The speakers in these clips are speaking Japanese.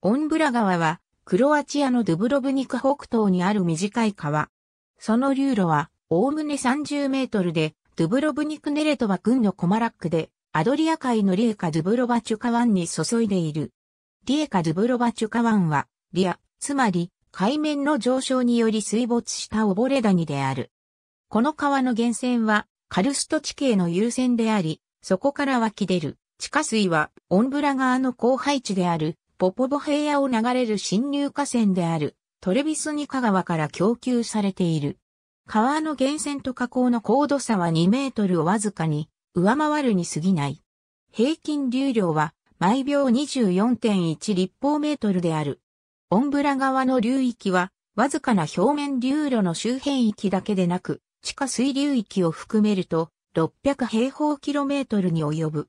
オンブラ川は、クロアチアのドゥブロブニク北東にある短い川。その流路は、おおむね30メートルで、ドゥブロブニクネレトは軍のコマラックで、アドリア海のリエカ・ドゥブロバチュカ湾に注いでいる。リエカ・ドゥブロバチュカ湾は、リア、つまり、海面の上昇により水没した溺れ谷である。この川の源泉は、カルスト地形の優先であり、そこから湧き出る。地下水は、オンブラ川の後輩地である、ポポボ平野を流れる侵入河川であるトレビスニカ川から供給されている。川の源泉と河口の高度差は2メートルをわずかに上回るに過ぎない。平均流量は毎秒24.1立方メートルである。オンブラ川の流域はわずかな表面流路の周辺域だけでなく、地下水流域を含めると600平方キロメートルに及ぶ。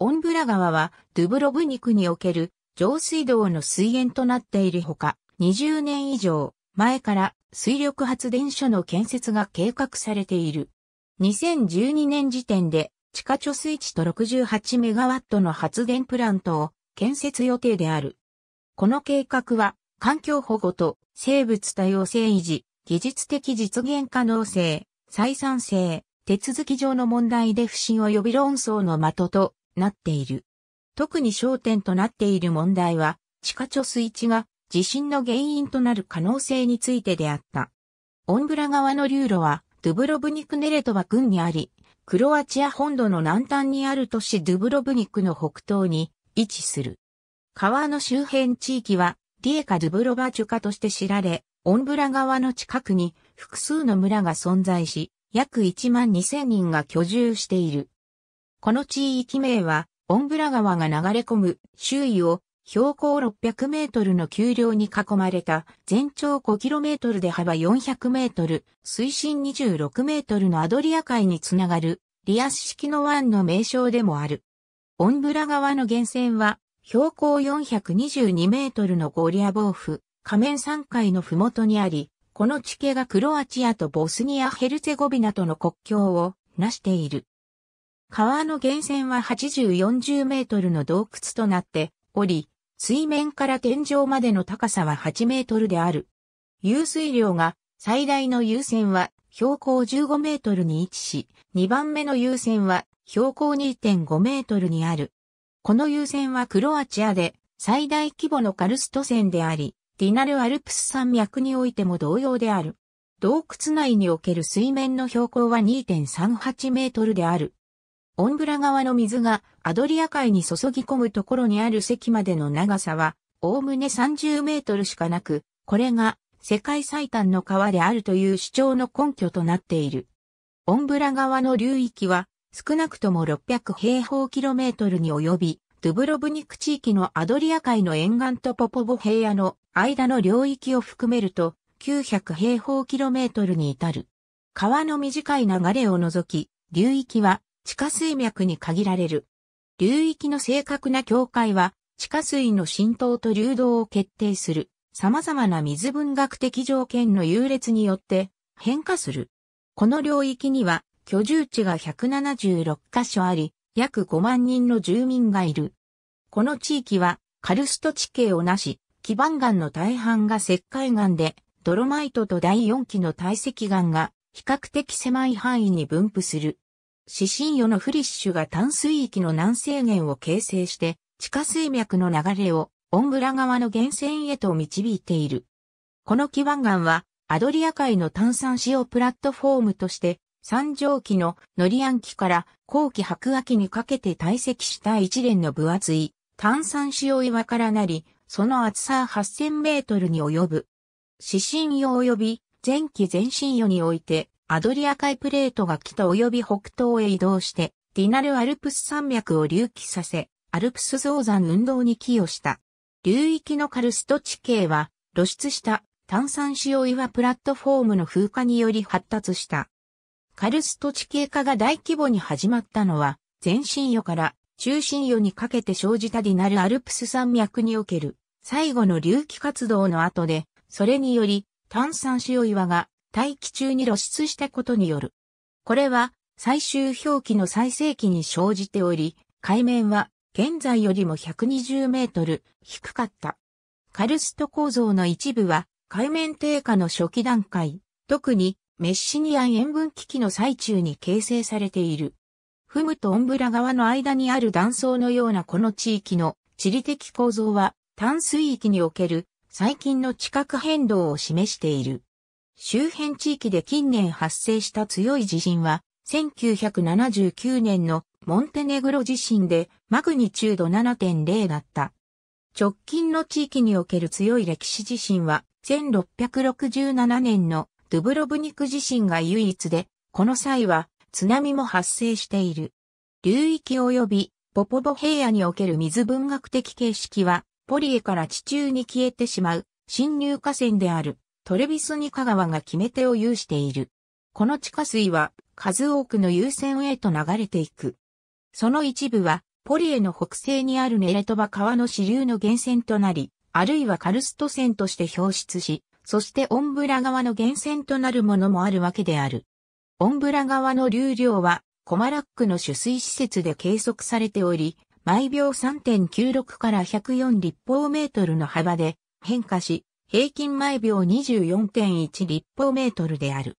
オンブラ川はドゥブロブニクにおける上水道の水源となっているほか、20年以上前から水力発電所の建設が計画されている。2012年時点で地下貯水池と68メガワットの発電プラントを建設予定である。この計画は環境保護と生物多様性維持、技術的実現可能性、採算性、手続き上の問題で不信呼び論争の的となっている。特に焦点となっている問題は、地下貯水池が地震の原因となる可能性についてであった。オンブラ川の流路は、ドゥブロブニクネレトワ郡にあり、クロアチア本土の南端にある都市ドゥブロブニクの北東に位置する。川の周辺地域は、ディエカ・ドゥブロバチュカとして知られ、オンブラ川の近くに複数の村が存在し、約1万2000人が居住している。この地域名は、オンブラ川が流れ込む周囲を標高600メートルの丘陵に囲まれた全長5キロメートルで幅400メートル、水深26メートルのアドリア海につながるリアス式の湾の名称でもある。オンブラ川の源泉は標高422メートルのゴリア防府、仮面山海のふもとにあり、この地形がクロアチアとボスニア・ヘルツェゴビナとの国境を成している。川の源泉は8040メートルの洞窟となっており、水面から天井までの高さは8メートルである。湧水量が最大の湧泉は標高15メートルに位置し、2番目の湧泉は標高2.5メートルにある。この湧泉はクロアチアで最大規模のカルスト泉であり、ディナルアルプス山脈においても同様である。洞窟内における水面の標高は2.38メートルである。オンブラ川の水がアドリア海に注ぎ込むところにある堰までの長さは、おおむね30メートルしかなく、これが世界最短の川であるという主張の根拠となっている。オンブラ川の流域は少なくとも600平方キロメートルに及び、ドゥブロブニク地域のアドリア海の沿岸とポポボ平野の間の領域を含めると900平方キロメートルに至る。川の短い流れを除き、流域は地下水脈に限られる。流域の正確な境界は、地下水の浸透と流動を決定する、様々な水文学的条件の優劣によって変化する。この領域には、居住地が176カ所あり、約5万人の住民がいる。この地域は、カルスト地形をなし、基盤岩の大半が石灰岩で、ドロマイトと第4期の堆積岩が比較的狭い範囲に分布する。死神魚のフリッシュが淡水域の南西源を形成して、地下水脈の流れを、オングラ川の源泉へと導いている。この基盤岩は、アドリア海の炭酸使用プラットフォームとして、三畳期のノリアン期から後期白亜紀にかけて堆積した一連の分厚い炭酸使用岩からなり、その厚さ8000メートルに及ぶ。死神魚及び前期前進魚においてアドリア海プレートが北及び北東へ移動して、ディナルアルプス山脈を隆起させ、アルプス増山運動に寄与した。流域のカルスト地形は、露出した炭酸塩岩プラットフォームの風化により発達した。カルスト地形化が大規模に始まったのは、前進予から中心予にかけて生じたディナルアルプス山脈における最後の隆起活動の後で、それにより炭酸塩岩が大気中に露出したことによる。これは最終表記の最盛期に生じており、海面は現在よりも120メートル低かった。カルスト構造の一部は海面低下の初期段階、特にメッシニアン塩分危機の最中に形成されている。フムとオンブラ側の間にある断層のようなこの地域の地理的構造は淡水域における最近の地殻変動を示している。周辺地域で近年発生した強い地震は、1979年のモンテネグロ地震でマグニチュード7.0だった。直近の地域における強い歴史地震は、1667年のドゥブロブニク地震が唯一で、この際は津波も発生している。流域及びポポボ平野における水文学的形式は、ポリエから地中に消えてしまう、侵入河川である。トレビスニカ川が決め手を有している。この地下水は数多くの優先へと流れていく。その一部はポリエの北西にあるネレトバ川の支流の源泉となり、あるいはカルスト線として表出し、そしてオンブラ川の源泉となるものもあるわけである。オンブラ川の流量はコマラックの取水施設で計測されており、毎秒3.96から104立方メートルの幅で変化し、平均毎秒24.1立方メートルである。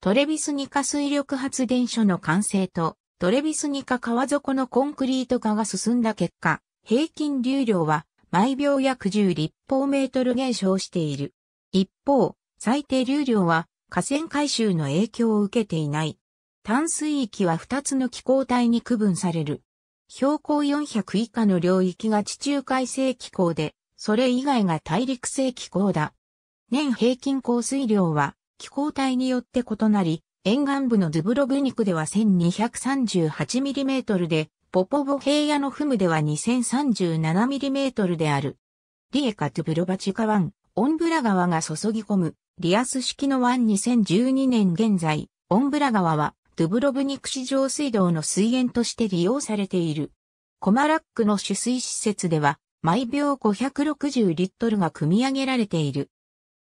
トレビスニカ水力発電所の完成と、トレビスニカ川底のコンクリート化が進んだ結果、平均流量は毎秒約10立方メートル減少している。一方、最低流量は河川改修の影響を受けていない。淡水域は2つの気候帯に区分される。標高400以下の領域が地中海性気候で、それ以外が大陸性気候だ。年平均降水量は気候帯によって異なり、沿岸部のドゥブロブニクでは 1238mm で、ポポボ平野のフムでは 2037mm である。リエカ・トゥブロバチカ湾、オンブラ川が注ぎ込む、リアス式の湾2012年現在、オンブラ川は、ドゥブロブニク市場水道の水源として利用されている。コマラックの取水施設では、毎秒560リットルが組み上げられている。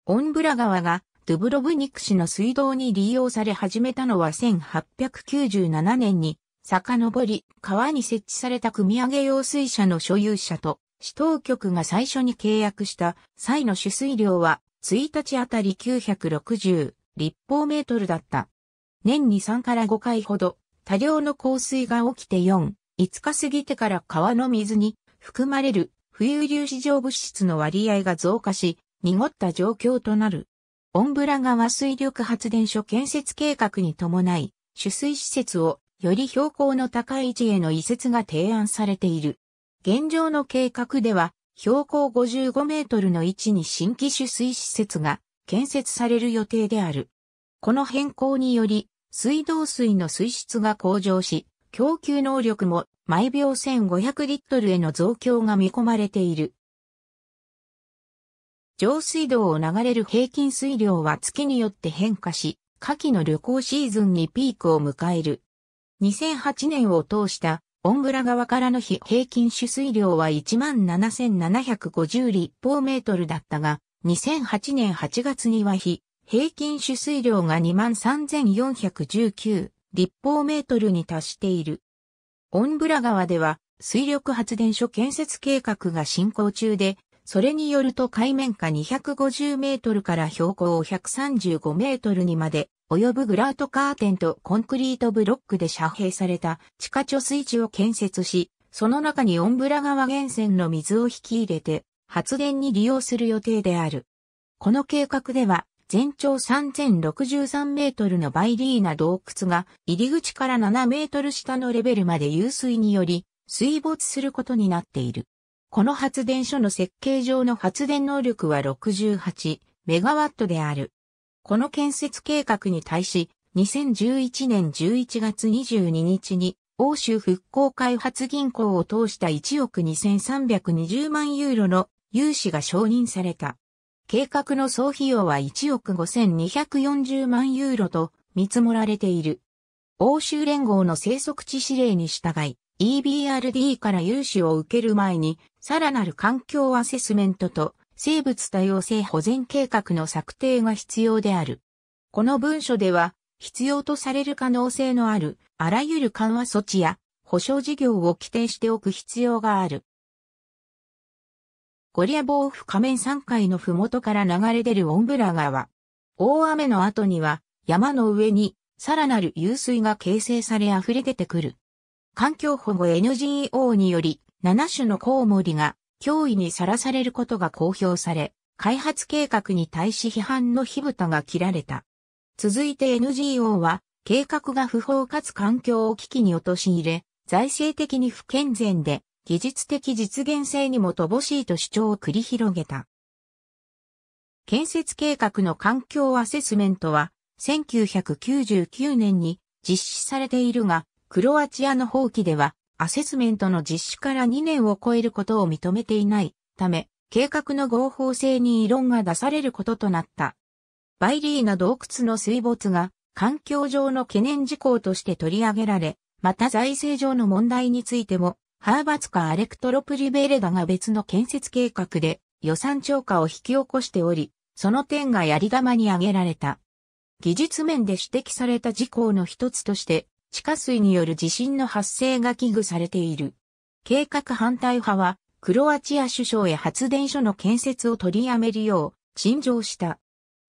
オンブラ川がドゥブロブニク市の水道に利用され始めたのは1897年に遡り、川に設置された組み上げ用水車の所有者と、市当局が最初に契約した際の取水量は、1日あたり960立方メートルだった。年に3から5回ほど、多量の降水が起きて4、5日過ぎてから川の水に含まれる浮遊粒子状物質の割合が増加し、濁った状況となる。オンブラ川水力発電所建設計画に伴い、取水施設をより標高の高い位置への移設が提案されている。現状の計画では、標高55メートルの位置に新規取水施設が建設される予定である。この変更により、水道水の水質が向上し、供給能力も毎秒1500リットルへの増強が見込まれている。上水道を流れる平均水量は月によって変化し、夏季の旅行シーズンにピークを迎える。2008年を通したオンブラ川からの日平均取水量は17,750立方メートルだったが、2008年8月には日平均取水量が23,419立方メートルに達している。オンブラ川では水力発電所建設計画が進行中で、それによると海面下250メートルから標高135メートルにまで及ぶグラートカーテンとコンクリートブロックで遮蔽された地下貯水池を建設し、その中にオンブラ川源泉の水を引き入れて発電に利用する予定である。この計画では全長3063メートルのバイリーナ洞窟が入り口から7メートル下のレベルまで湧水により水没することになっている。この発電所の設計上の発電能力は68メガワットである。この建設計画に対し2011年11月22日に欧州復興開発銀行を通した1億2320万ユーロの融資が承認された。計画の総費用は1億5240万ユーロと見積もられている。欧州連合の生息地指令に従い、EBRD から融資を受ける前に、さらなる環境アセスメントと生物多様性保全計画の策定が必要である。この文書では、必要とされる可能性のある、あらゆる緩和措置や、保障事業を規定しておく必要がある。ゴリアボーフ仮面山階のふもとから流れ出るオンブラ川。大雨の後には山の上にさらなる湧水が形成され溢れ出てくる。環境保護 NGO により7種のコウモリが脅威にさらされることが公表され、開発計画に対し批判の火蓋が切られた。続いて NGO は、計画が不法かつ環境を危機に陥れ、財政的に不健全で、技術的実現性にも乏しいと主張を繰り広げた。建設計画の環境アセスメントは、1999年に実施されているが、クロアチアの放棄では、アセスメントの実施から2年を超えることを認めていないため、計画の合法性に異論が出されることとなった。バイリーな洞窟の水没が環境上の懸念事項として取り上げられ、また財政上の問題についてもハーバツカ・アレクトロプリベレダが別の建設計画で予算超過を引き起こしており、その点がやり玉に挙げられた。技術面で指摘された事項の一つとして、地下水による地震の発生が危惧されている。計画反対派は、クロアチア首相へ発電所の建設を取りやめるよう、陳情した。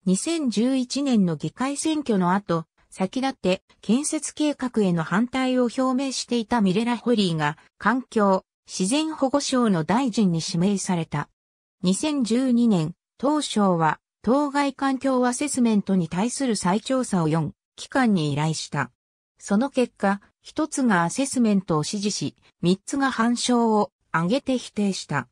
2011年の議会選挙の後、先立って建設計画への反対を表明していたミレラ・ホリーが環境、自然保護省の大臣に指名された。2012年、当省は当該環境アセスメントに対する再調査を4期間に依頼した。その結果、一つがアセスメントを支持し、三つが反証を挙げて否定した。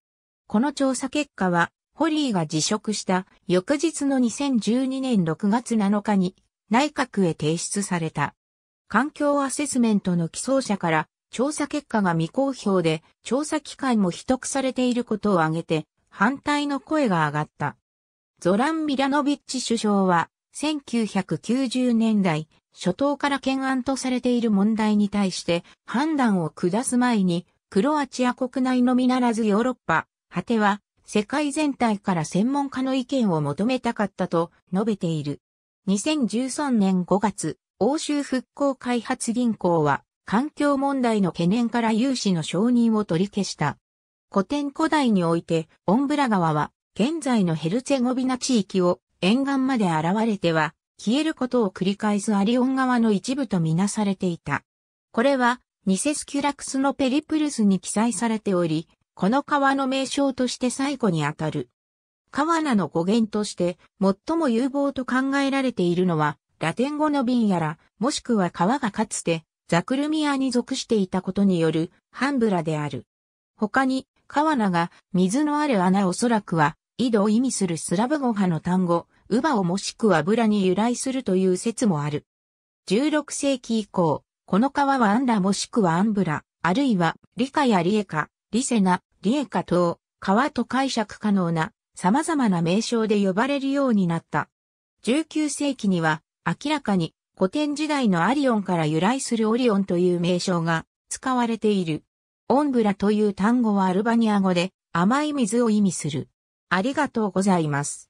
この調査結果は、ホリーが辞職した翌日の2012年6月7日に内閣へ提出された。環境アセスメントの起草者から調査結果が未公表で調査機関も秘匿されていることを挙げて反対の声が上がった。ゾラン・ミラノビッチ首相は1990年代初頭から懸案とされている問題に対して判断を下す前にクロアチア国内のみならずヨーロッパ、果ては世界全体から専門家の意見を求めたかったと述べている。2013年5月、欧州復興開発銀行は、環境問題の懸念から融資の承認を取り消した。古典古代において、オンブラ川は、現在のヘルツェゴビナ地域を沿岸まで現れては、消えることを繰り返すアリオン川の一部とみなされていた。これは、ニセスキュラクスのペリプルスに記載されており、この川の名称として最後にあたる。カワナの語源として最も有望と考えられているのはラテン語の瓶やら、もしくは川がかつてザクルミアに属していたことによるハンブラである。他にカワナが水のある穴おそらくは井戸を意味するスラブ語派の単語、ウバをもしくはブラに由来するという説もある。16世紀以降、この川はアンラもしくはアンブラ、あるいはリカやリエカ、リセナ、リエカ等、川と解釈可能な様々な名称で呼ばれるようになった。19世紀には明らかに古典時代のアリオンから由来するオリオンという名称が使われている。オンブラという単語はアルバニア語で甘い水を意味する。ありがとうございます。